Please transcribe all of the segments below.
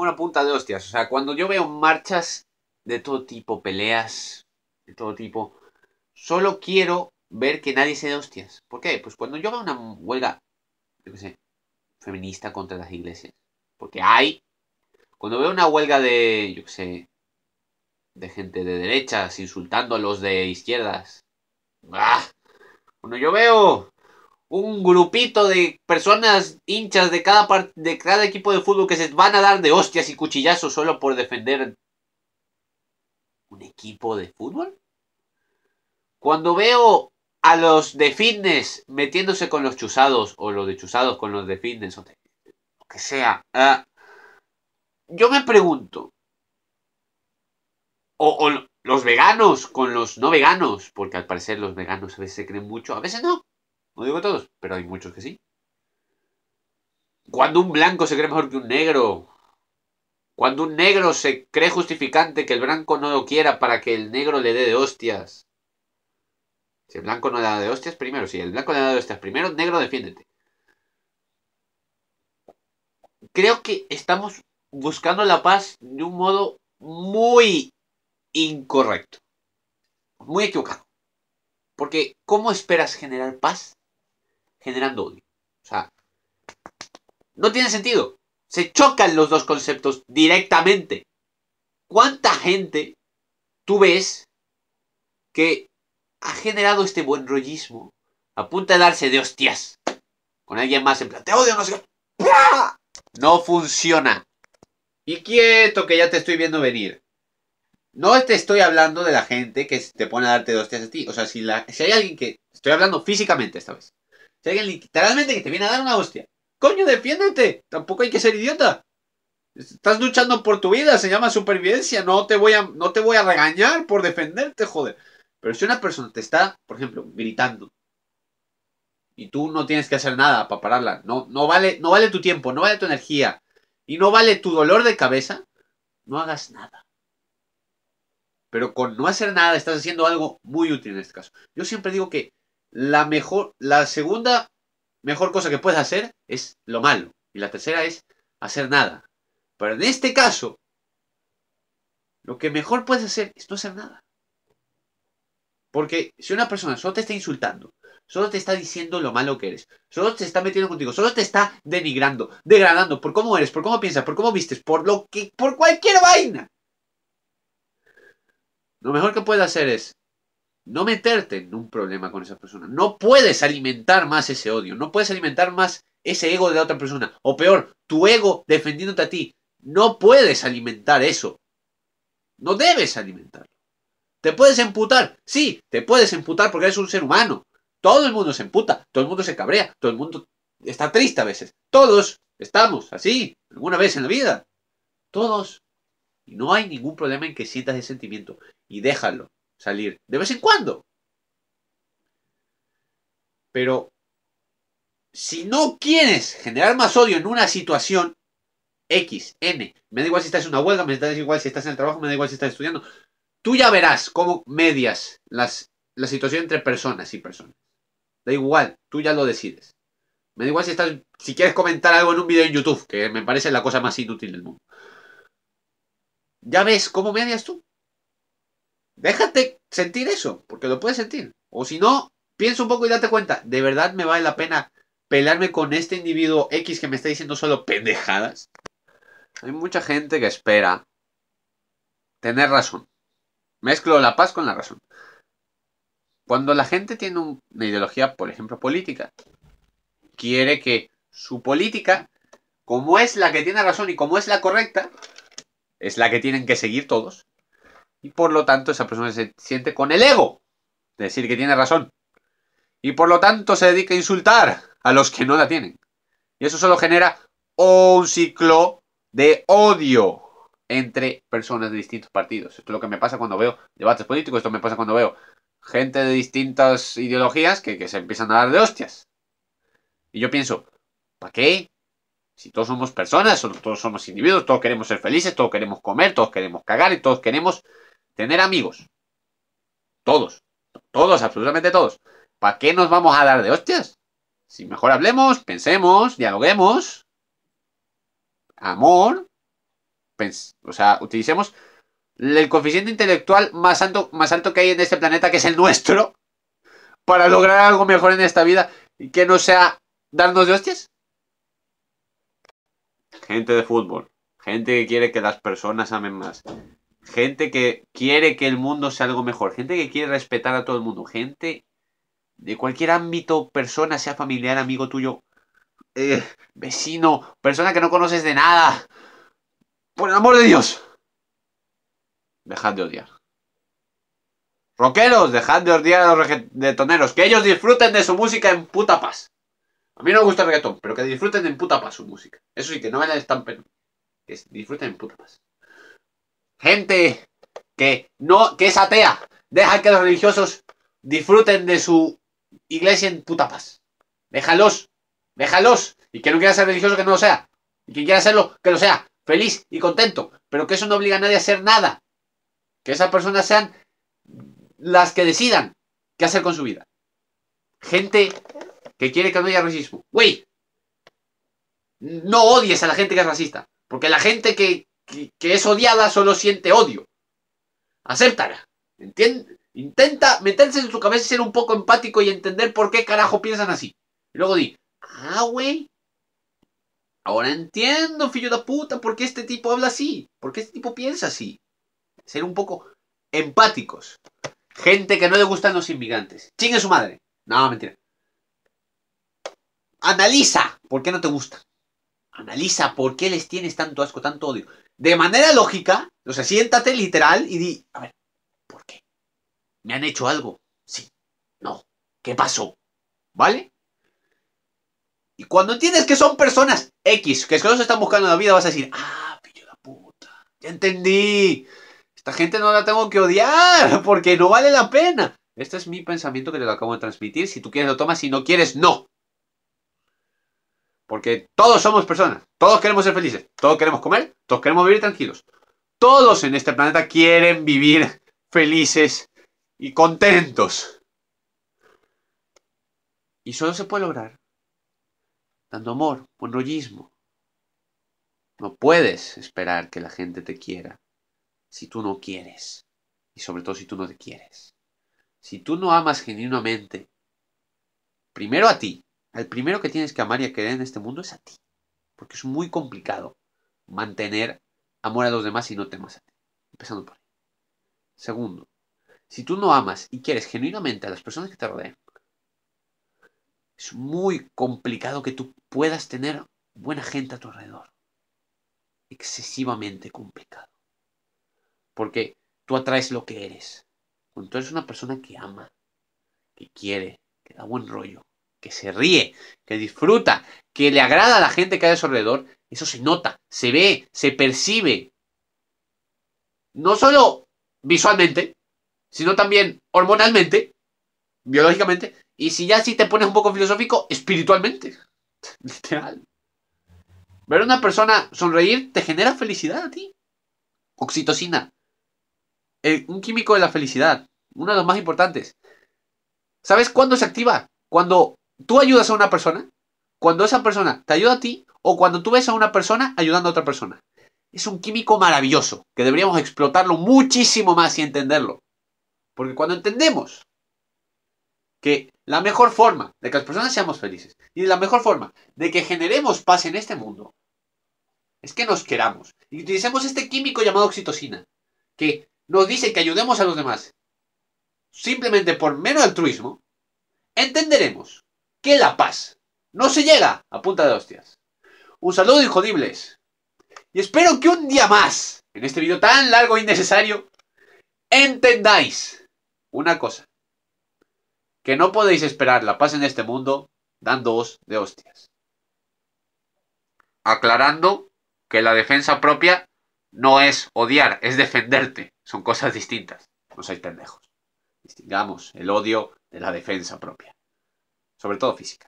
una punta de hostias. O sea, cuando yo veo marchas de todo tipo, peleas de todo tipo, solo quiero ver que nadie se dé hostias. ¿Por qué? Pues cuando yo veo una huelga, yo qué sé, feminista contra las iglesias, porque hay. Cuando veo una huelga de, yo qué sé, de gente de derechas insultando a los de izquierdas. ah, Cuando yo veo un grupito de personas hinchas de cada, de cada equipo de fútbol que se van a dar de hostias y cuchillazos solo por defender un equipo de fútbol. Cuando veo a los de fitness metiéndose con los chuzados o los de chuzados con los de fitness o lo que sea, ah, yo me pregunto, o los veganos con los no veganos, porque al parecer los veganos a veces se creen mucho, a veces no. No digo todos, pero hay muchos que sí. Cuando un blanco se cree mejor que un negro. Cuando un negro se cree justificante que el blanco no lo quiera para que el negro le dé de hostias. Si el blanco no le da de hostias primero, si el blanco le da de hostias primero, negro defiéndete. Creo que estamos buscando la paz de un modo muy incorrecto. Muy equivocado. Porque ¿cómo esperas generar paz generando odio. O sea, no tiene sentido. Se chocan los dos conceptos directamente. ¿Cuánta gente tú ves que ha generado este buen rollismo a punta de darse de hostias con alguien más en plan, te odio, no sé No funciona. Y quieto que ya te estoy viendo venir. No te estoy hablando de la gente que te pone a darte de hostias a ti. O sea, si, la, si hay alguien que... Estoy hablando físicamente esta vez. Si alguien literalmente que te viene a dar una hostia, coño, defiéndete. Tampoco hay que ser idiota. Estás luchando por tu vida, se llama supervivencia. No te voy a, no te voy a regañar por defenderte, joder. Pero si una persona te está, por ejemplo, gritando, y tú no tienes que hacer nada para pararla, no, no, vale, no vale tu tiempo, no vale tu energía, y no vale tu dolor de cabeza, no hagas nada. Pero con no hacer nada estás haciendo algo muy útil en este caso. Yo siempre digo que la mejor, la segunda mejor cosa que puedes hacer es lo malo. Y la tercera es hacer nada. Pero en este caso, lo que mejor puedes hacer es no hacer nada. Porque si una persona solo te está insultando, solo te está diciendo lo malo que eres, solo te está metiendo contigo, solo te está denigrando, degradando por cómo eres, por cómo piensas, por cómo vistes, por lo que, por cualquier vaina. Lo mejor que puedes hacer es no meterte en un problema con esa persona. No puedes alimentar más ese odio, no puedes alimentar más ese ego de la otra persona. O peor, tu ego defendiéndote a ti. No puedes alimentar eso. No debes alimentarlo. Te puedes emputar, sí, te puedes emputar porque eres un ser humano. Todo el mundo se emputa, todo el mundo se cabrea, todo el mundo está triste a veces. Todos estamos así, alguna vez en la vida. Todos. Y no hay ningún problema en que sientas ese sentimiento. Y déjalo salir de vez en cuando. Pero si no quieres generar más odio en una situación X, N, me da igual si estás en una huelga, me da igual si estás en el trabajo, me da igual si estás estudiando, tú ya verás cómo medias las, la situación entre personas y personas. Da igual, tú ya lo decides. Me da igual si estás, si quieres comentar algo en un video en YouTube, que me parece la cosa más inútil del mundo. Ya ves cómo medias tú déjate sentir eso, porque lo puedes sentir. O si no, piensa un poco y date cuenta, ¿de verdad me vale la pena pelearme con este individuo X que me está diciendo solo pendejadas? Hay mucha gente que espera tener razón. Mezclo la paz con la razón. Cuando la gente tiene una ideología, por ejemplo, política, quiere que su política, como es la que tiene razón y como es la correcta, es la que tienen que seguir todos, y por lo tanto esa persona se siente con el ego de decir que tiene razón. Y por lo tanto se dedica a insultar a los que no la tienen. Y eso solo genera un ciclo de odio entre personas de distintos partidos. Esto es lo que me pasa cuando veo debates políticos, esto me pasa cuando veo gente de distintas ideologías que, se empiezan a dar de hostias. Y yo pienso, ¿para qué? Si todos somos personas, todos somos individuos, todos queremos ser felices, todos queremos comer, todos queremos cagar y todos queremos Tener amigos. Todos. Todos, absolutamente todos. ¿Para qué nos vamos a dar de hostias? Si mejor hablemos, pensemos, dialoguemos. Amor. o sea, utilicemos el coeficiente intelectual más alto, más alto que hay en este planeta, que es el nuestro, para lograr algo mejor en esta vida y que no sea darnos de hostias. Gente de fútbol, gente que quiere que las personas amen más, gente que quiere que el mundo sea algo mejor, gente que quiere respetar a todo el mundo, gente de cualquier ámbito, persona, sea familiar, amigo tuyo, eh, vecino, persona que no conoces de nada. Por el amor de Dios, dejad de odiar. Roqueros, dejad de odiar a los reggaetoneros, que ellos disfruten de su música en puta paz. A mí no me gusta el reggaetón, pero que disfruten en puta paz su música. Eso sí, que no me la estampen. Que disfruten en puta paz gente que no que es atea, deja que los religiosos disfruten de su iglesia en puta paz. Déjalos, déjalos. Y que no quiera ser religioso, que no lo sea. Y quien quiera hacerlo, que lo sea. Feliz y contento. Pero que eso no obliga a nadie a hacer nada. Que esas personas sean las que decidan qué hacer con su vida. Gente que quiere que no haya racismo. Güey, no odies a la gente que es racista. Porque la gente que que, es odiada solo siente odio. Acéptala. Intenta meterse en su cabeza y ser un poco empático y entender por qué carajo piensan así. Y luego di, ah, güey. Ahora entiendo, fillo de puta, por qué este tipo habla así. Por qué este tipo piensa así. Ser un poco empáticos. Gente que no le gustan los inmigrantes. Chingue su madre. No, mentira. Analiza por qué no te gusta. Analiza por qué les tienes tanto asco, tanto odio de manera lógica, o sea, siéntate literal y di, a ver, ¿por qué? ¿Me han hecho algo? Sí, no, ¿qué pasó? ¿Vale? Y cuando entiendes que son personas X, que es que no están buscando la vida, vas a decir, ah, pillo la puta, ya entendí. Esta gente no la tengo que odiar porque no vale la pena. Este es mi pensamiento que te lo acabo de transmitir. Si tú quieres lo tomas, si no quieres, no. Porque todos somos personas, todos queremos ser felices, todos queremos comer, todos queremos vivir tranquilos. Todos en este planeta quieren vivir felices y contentos. Y solo se puede lograr dando amor, buen rollismo. No puedes esperar que la gente te quiera si tú no quieres. Y sobre todo si tú no te quieres. Si tú no amas genuinamente, primero a ti el primero que tienes que amar y a querer en este mundo es a ti. Porque es muy complicado mantener amor a los demás si no temas a ti. Empezando por ahí. Segundo, si tú no amas y quieres genuinamente a las personas que te rodean, es muy complicado que tú puedas tener buena gente a tu alrededor. Excesivamente complicado. Porque tú atraes lo que eres. Cuando eres una persona que ama, que quiere, que da buen rollo, que se ríe, que disfruta, que le agrada a la gente que hay a su alrededor, eso se nota, se ve, se percibe. No solo visualmente, sino también hormonalmente, biológicamente, y si ya sí te pones un poco filosófico, espiritualmente. Literal. Ver a una persona sonreír te genera felicidad a ti. Oxitocina. un químico de la felicidad. Uno de los más importantes. ¿Sabes cuándo se activa? Cuando tú ayudas a una persona cuando esa persona te ayuda a ti o cuando tú ves a una persona ayudando a otra persona. Es un químico maravilloso que deberíamos explotarlo muchísimo más y entenderlo. Porque cuando entendemos que la mejor forma de que las personas seamos felices y la mejor forma de que generemos paz en este mundo es que nos queramos y utilicemos este químico llamado oxitocina que nos dice que ayudemos a los demás simplemente por mero altruismo, entenderemos que la paz. No se llega a punta de hostias. Un saludo, injodibles. Y espero que un día más, en este video tan largo e innecesario, entendáis una cosa. Que no podéis esperar la paz en este mundo dándoos de hostias. Aclarando que la defensa propia no es odiar, es defenderte. Son cosas distintas. No seáis pendejos. Distingamos el odio de la defensa propia sobre todo física.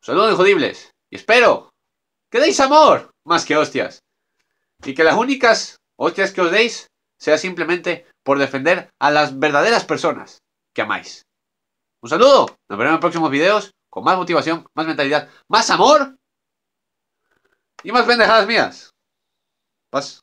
Un saludo injodibles y espero que deis amor más que hostias y que las únicas hostias que os deis sea simplemente por defender a las verdaderas personas que amáis. Un saludo, nos veremos en próximos videos con más motivación, más mentalidad, más amor y más pendejadas mías. Paz.